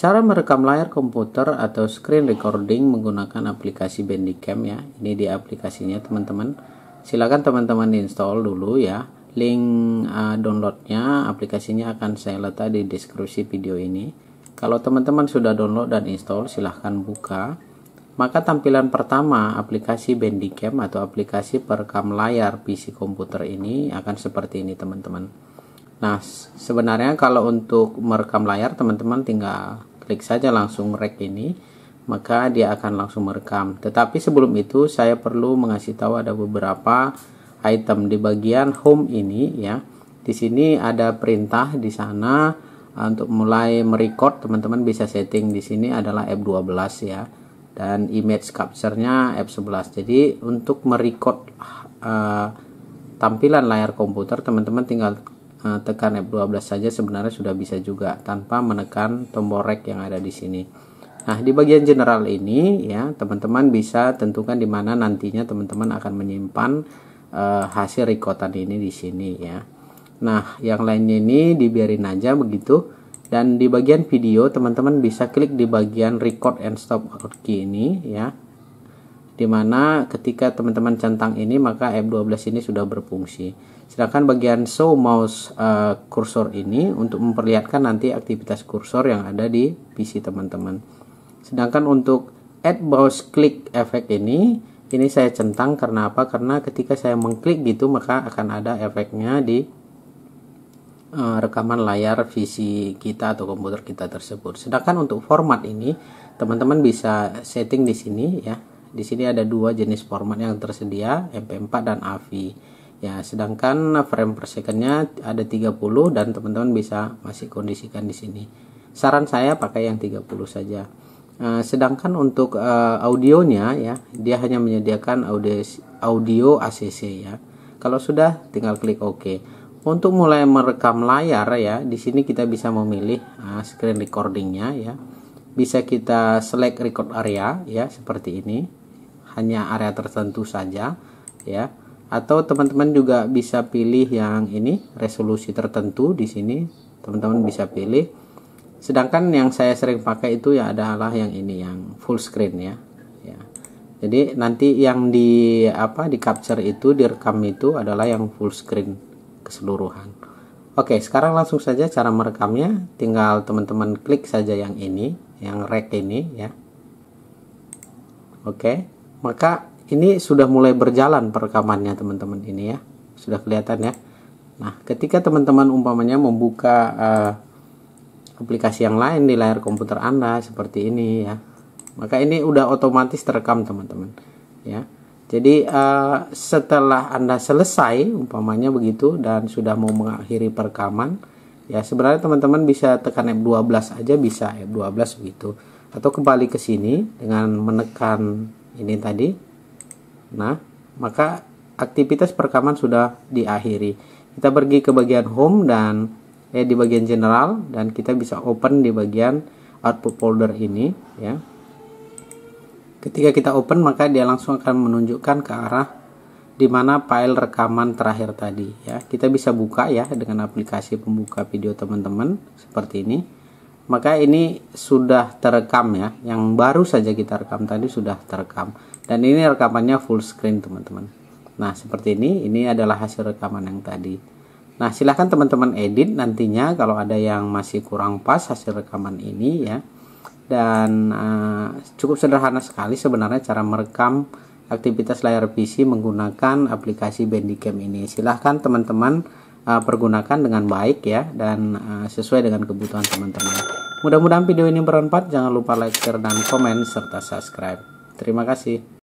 Cara merekam layar komputer atau screen recording menggunakan aplikasi Bandicam ya. Ini di aplikasinya teman-teman. Silakan teman-teman install dulu ya. Link uh, downloadnya aplikasinya akan saya letak di deskripsi video ini. Kalau teman-teman sudah download dan install, silahkan buka. Maka tampilan pertama aplikasi Bandicam atau aplikasi perekam layar PC komputer ini akan seperti ini teman-teman. Nah, sebenarnya kalau untuk merekam layar teman-teman tinggal klik saja langsung rek ini maka dia akan langsung merekam tetapi sebelum itu saya perlu mengasih tahu ada beberapa item di bagian home ini ya di sini ada perintah di sana eh, untuk mulai merecord teman-teman bisa setting di sini adalah F12 ya dan image capture-nya F11 jadi untuk merecord uh, tampilan layar komputer teman-teman tinggal Eh, tekan F12 saja sebenarnya sudah bisa juga tanpa menekan tombol rek yang ada di sini. Nah, di bagian general ini ya, teman-teman bisa tentukan di mana nantinya teman-teman akan menyimpan uh, hasil rekotan ini di sini ya. Nah, yang lainnya ini dibiarin aja begitu dan di bagian video teman-teman bisa klik di bagian record and stop key ini ya dimana ketika teman-teman centang ini maka F12 ini sudah berfungsi sedangkan bagian show mouse uh, eh, cursor ini untuk memperlihatkan nanti aktivitas kursor yang ada di PC teman-teman sedangkan untuk add mouse click efek ini ini saya centang karena apa karena ketika saya mengklik gitu maka akan ada efeknya di uh, rekaman layar visi kita atau komputer kita tersebut sedangkan untuk format ini teman-teman bisa setting di sini ya di sini ada dua jenis format yang tersedia, MP4 dan AVI. Ya, sedangkan frame per secondnya ada 30 dan teman-teman bisa masih kondisikan di sini. Saran saya pakai yang 30 saja. Uh, sedangkan untuk uh, audionya ya, dia hanya menyediakan audio, audio ACC ya. Kalau sudah tinggal klik OK. Untuk mulai merekam layar ya, di sini kita bisa memilih uh, screen recordingnya ya. Bisa kita select record area ya seperti ini hanya area tertentu saja ya atau teman-teman juga bisa pilih yang ini resolusi tertentu di sini teman-teman bisa pilih sedangkan yang saya sering pakai itu ya adalah yang ini yang full screen ya ya jadi nanti yang di apa di capture itu direkam itu adalah yang full screen keseluruhan oke sekarang langsung saja cara merekamnya tinggal teman-teman klik saja yang ini yang rek ini ya oke maka ini sudah mulai berjalan perekamannya teman-teman ini ya sudah kelihatan ya nah ketika teman-teman umpamanya membuka uh, aplikasi yang lain di layar komputer anda seperti ini ya maka ini udah otomatis terekam teman-teman ya jadi uh, setelah anda selesai umpamanya begitu dan sudah mau mengakhiri perekaman ya sebenarnya teman-teman bisa tekan F12 aja bisa F12 begitu atau kembali ke sini dengan menekan ini tadi. Nah, maka aktivitas perekaman sudah diakhiri. Kita pergi ke bagian home dan eh di bagian general dan kita bisa open di bagian output folder ini ya. Ketika kita open maka dia langsung akan menunjukkan ke arah di mana file rekaman terakhir tadi ya. Kita bisa buka ya dengan aplikasi pembuka video teman-teman seperti ini maka ini sudah terekam ya yang baru saja kita rekam tadi sudah terekam dan ini rekamannya full screen teman-teman nah seperti ini ini adalah hasil rekaman yang tadi nah silahkan teman-teman edit nantinya kalau ada yang masih kurang pas hasil rekaman ini ya dan uh, cukup sederhana sekali sebenarnya cara merekam aktivitas layar PC menggunakan aplikasi Bandicam ini silahkan teman-teman Eh, pergunakan dengan baik ya dan eh, sesuai dengan kebutuhan teman-teman. Mudah-mudahan video ini bermanfaat. Jangan lupa like, share, dan komen serta subscribe. Terima kasih.